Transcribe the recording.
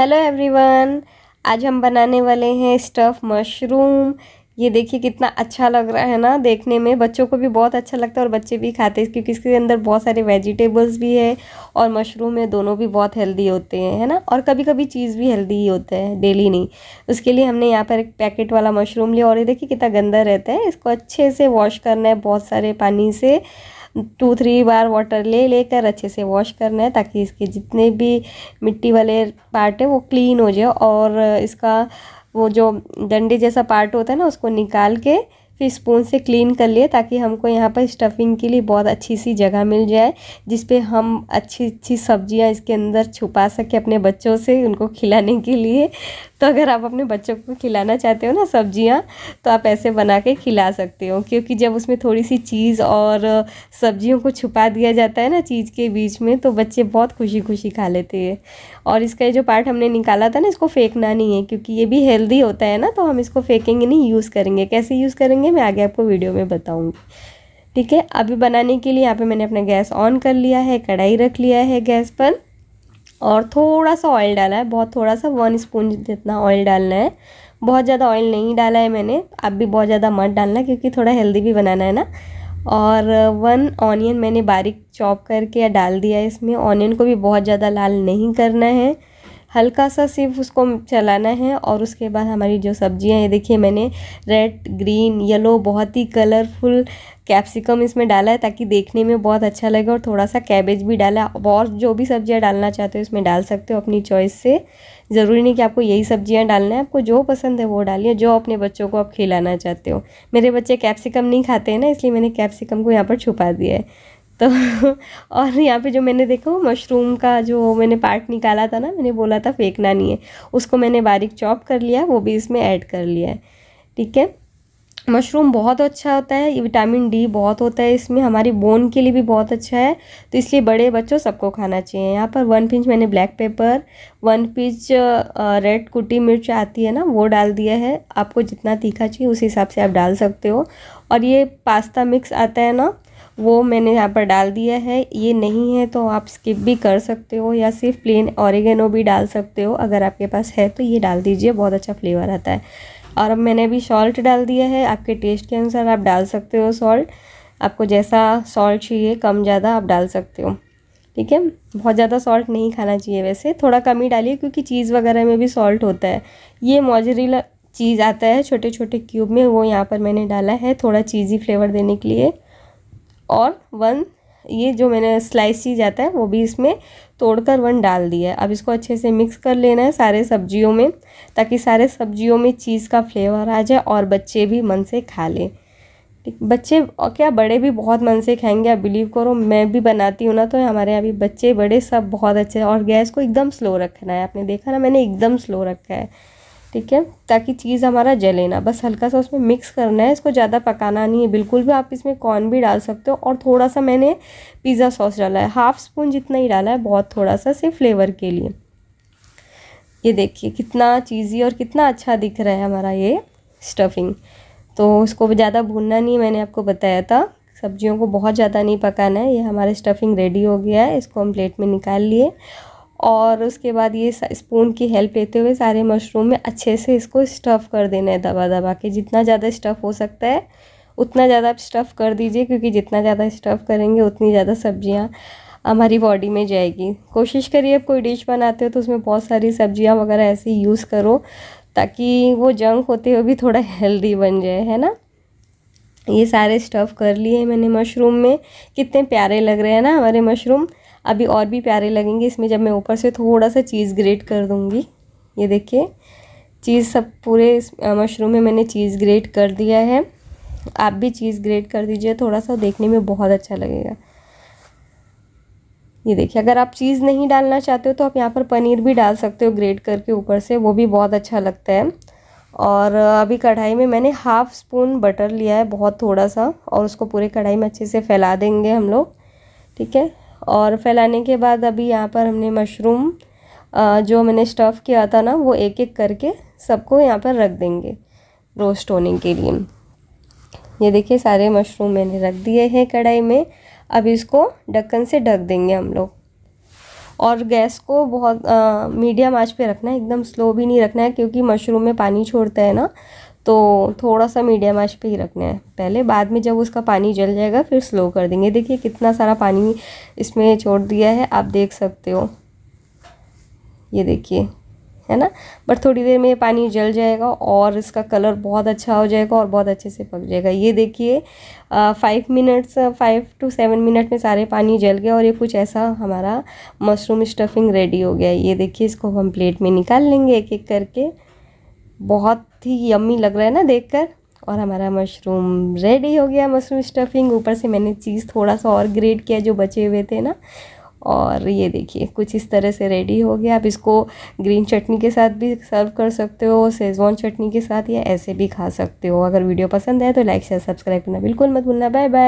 hello everyone आज हम बनाने वाले हैं स्टफ़ मशरूम ये देखिए कितना अच्छा लग रहा है ना देखने में बच्चों को भी बहुत अच्छा लगता है और बच्चे भी खाते हैं क्योंकि इसके अंदर बहुत सारे वेजिटेबल्स भी है और मशरूम है दोनों भी बहुत हेल्दी होते हैं है ना और कभी कभी चीज़ भी हेल्दी ही होता है डेली नहीं उसके लिए हमने यहाँ पर एक पैकेट वाला मशरूम लिया और ये देखिए कितना गंदा रहता है इसको अच्छे से वॉश करना है बहुत सारे पानी से टू थ्री बार वाटर ले लेकर अच्छे से वॉश करना है ताकि इसके जितने भी मिट्टी वाले पार्ट है वो क्लीन हो जाए और इसका वो जो डंडे जैसा पार्ट होता है ना उसको निकाल के फिर स्पून से क्लीन कर लिए ताकि हमको यहाँ पर स्टफिंग के लिए बहुत अच्छी सी जगह मिल जाए जिस पे हम अच्छी अच्छी सब्जियाँ इसके अंदर छुपा सकें अपने बच्चों से उनको खिलाने के लिए तो अगर आप अपने बच्चों को खिलाना चाहते हो ना सब्जियाँ तो आप ऐसे बना के खिला सकते हो क्योंकि जब उसमें थोड़ी सी चीज़ और सब्जियों को छुपा दिया जाता है ना चीज़ के बीच में तो बच्चे बहुत खुशी खुशी खा लेते हैं और इसका जो पार्ट हमने निकाला था ना इसको फेंकना नहीं है क्योंकि ये भी हेल्दी होता है ना तो हम इसको फेंकेंगे नहीं यूज़ करेंगे कैसे यूज़ करेंगे बनाएंगे मैं आगे आपको वीडियो में बताऊँगी ठीक है अभी बनाने के लिए यहाँ पर मैंने अपना गैस ऑन कर लिया है कढ़ाई रख लिया है गैस पर और थोड़ा सा ऑयल डाला है बहुत थोड़ा सा वन स्पून जितना ऑयल डालना है बहुत ज़्यादा ऑयल नहीं डाला है मैंने अब भी बहुत ज़्यादा मत डालना क्योंकि थोड़ा हेल्दी भी बनाना है ना और वन ऑनियन मैंने बारीक चॉप करके डाल दिया है इसमें ऑनियन को भी बहुत ज़्यादा लाल नहीं करना है हल्का सा सिर्फ उसको चलाना है और उसके बाद हमारी जो सब्जियां ये देखिए मैंने रेड ग्रीन येलो बहुत ही कलरफुल कैप्सिकम इसमें डाला है ताकि देखने में बहुत अच्छा लगे और थोड़ा सा कैबेज भी डाला और जो भी सब्जियां डालना चाहते हो इसमें डाल सकते हो अपनी चॉइस से ज़रूरी नहीं कि आपको यही सब्जियाँ डालना है आपको जो पसंद है वो डालिए जो अपने बच्चों को आप खिलाना चाहते हो मेरे बच्चे कैप्सिकम नहीं खाते हैं ना इसलिए मैंने कैप्सिकम को यहाँ पर छुपा दिया है तो और यहाँ पे जो मैंने देखा वो मशरूम का जो मैंने पार्ट निकाला था ना मैंने बोला था फेंकना नहीं है उसको मैंने बारीक चॉप कर लिया वो भी इसमें ऐड कर लिया है ठीक है मशरूम बहुत अच्छा होता है ये विटामिन डी बहुत होता है इसमें हमारी बोन के लिए भी बहुत अच्छा है तो इसलिए बड़े बच्चों सबको खाना चाहिए यहाँ पर वन पिंच मैंने black pepper one pinch red कुटी मिर्च आती है ना वो डाल दिया है आपको जितना तीखा चाहिए उस हिसाब से आप डाल सकते हो और ये पास्ता मिक्स आता है ना वो मैंने यहाँ पर डाल दिया है ये नहीं है तो आप स्किप भी कर सकते हो या सिर्फ प्लेन ऑरिगेनो भी डाल सकते हो अगर आपके पास है तो ये डाल दीजिए बहुत अच्छा फ्लेवर आता है और अब मैंने अभी सॉल्ट डाल दिया है आपके टेस्ट के अनुसार आप डाल सकते हो सॉल्ट आपको जैसा सॉल्ट चाहिए कम ज़्यादा आप डाल सकते हो ठीक है बहुत ज़्यादा सॉल्ट नहीं खाना चाहिए वैसे थोड़ा कम ही डालिए क्योंकि चीज़ वगैरह में भी सॉल्ट होता है ये मोजरीला चीज़ आता है छोटे छोटे क्यूब में वो यहाँ पर मैंने डाला है थोड़ा चीज़ी फ्लेवर देने के लिए और वन ये जो मैंने स्लाइस चीज आता है वो भी इसमें तोड़कर वन डाल दिया है अब इसको अच्छे से मिक्स कर लेना है सारे सब्जियों में ताकि सारे सब्जियों में चीज़ का फ्लेवर आ जाए और बच्चे भी मन से खा लें बच्चे और क्या बड़े भी बहुत मन से खाएंगे आप बिलीव करो मैं भी बनाती हूँ ना तो हमारे यहाँ भी बच्चे बड़े सब बहुत अच्छे और गैस को एकदम स्लो रखना है आपने देखा ना मैंने एकदम स्लो रखा है ठीक है ताकि चीज़ हमारा जले ना बस हल्का सा उसमें मिक्स करना है इसको ज़्यादा पकाना नहीं है बिल्कुल भी आप इसमें कॉर्न भी डाल सकते हो और थोड़ा सा मैंने पिज़्ज़ा सॉस डाला है हाफ़ स्पून जितना ही डाला है बहुत थोड़ा सा सिर्फ फ्लेवर के लिए ये देखिए कितना चीज़ी और कितना अच्छा दिख रहा है हमारा ये स्टफिंग तो इसको ज़्यादा भूनना नहीं मैंने आपको बताया था सब्जियों को बहुत ज़्यादा नहीं पकाना है ये हमारे स्टफिंग रेडी हो गया है इसको हम प्लेट में निकाल लिए और उसके बाद ये स्पून की हेल्प लेते हुए सारे मशरूम में अच्छे से इसको स्टफ़ कर देना है दबा दबा के जितना ज़्यादा स्टफ़ हो सकता है उतना ज़्यादा आप स्टफ़ कर दीजिए क्योंकि जितना ज़्यादा स्टफ़ करेंगे उतनी ज़्यादा सब्जियाँ हमारी बॉडी में जाएगी कोशिश करिए आप कोई डिश बनाते हो तो उसमें बहुत सारी सब्जियाँ वगैरह ऐसे यूज़ करो ताकि वो जंक होते हुए भी थोड़ा हेल्दी बन जाए है ना ये सारे स्टफ़ कर लिए मैंने मशरूम में कितने प्यारे लग रहे हैं ना हमारे मशरूम अभी और भी प्यारे लगेंगे इसमें जब मैं ऊपर से थोड़ा सा चीज़ ग्रेट कर दूँगी ये देखिए चीज़ सब पूरे मशरूम में मैंने चीज़ ग्रेट कर दिया है आप भी चीज़ ग्रेट कर दीजिए थोड़ा सा देखने में बहुत अच्छा लगेगा ये देखिए अगर आप चीज़ नहीं डालना चाहते हो तो आप यहाँ पर पनीर भी डाल सकते हो ग्रेट करके ऊपर से वो भी बहुत अच्छा लगता है और अभी कढ़ाई में मैंने हाफ़ स्पून बटर लिया है बहुत थोड़ा सा और उसको पूरे कढ़ाई में अच्छे से फैला देंगे हम लोग ठीक है और फैलाने के बाद अभी यहाँ पर हमने मशरूम जो मैंने स्टफ़ किया था ना वो एक एक करके सबको यहाँ पर रख देंगे रोस्ट होने के लिए ये देखिए सारे मशरूम मैंने रख दिए हैं कढ़ाई में अब इसको ढक्कन से ढक देंगे हम लोग और गैस को बहुत मीडियम आंच पे रखना है एकदम स्लो भी नहीं रखना है क्योंकि मशरूम में पानी छोड़ता है ना तो थोड़ा सा मीडियम आँच पे ही रखना है पहले बाद में जब उसका पानी जल जाएगा फिर स्लो कर देंगे देखिए कितना सारा पानी इसमें छोड़ दिया है आप देख सकते हो ये देखिए है ना बट थोड़ी देर में पानी जल जाएगा और इसका कलर बहुत अच्छा हो जाएगा और बहुत अच्छे से पक जाएगा ये देखिए five minutes five to seven minute में सारे पानी जल गया और ये कुछ ऐसा हमारा मशरूम स्टफिंग रेडी हो गया ये देखिए इसको हम प्लेट में निकाल लेंगे एक एक करके बहुत ही यम्मी लग रहा है ना देखकर और हमारा मशरूम रेडी हो गया मशरूम स्टफिंग ऊपर से मैंने चीज़ थोड़ा सा और ग्रेट किया जो बचे हुए थे ना और ये देखिए कुछ इस तरह से रेडी हो गया आप इसको ग्रीन चटनी के साथ भी सर्व कर सकते हो सेजवान चटनी के साथ या ऐसे भी खा सकते हो अगर वीडियो पसंद है तो लाइक शेयर सब्सक्राइब करना बिल्कुल मत भूलना बाय बाय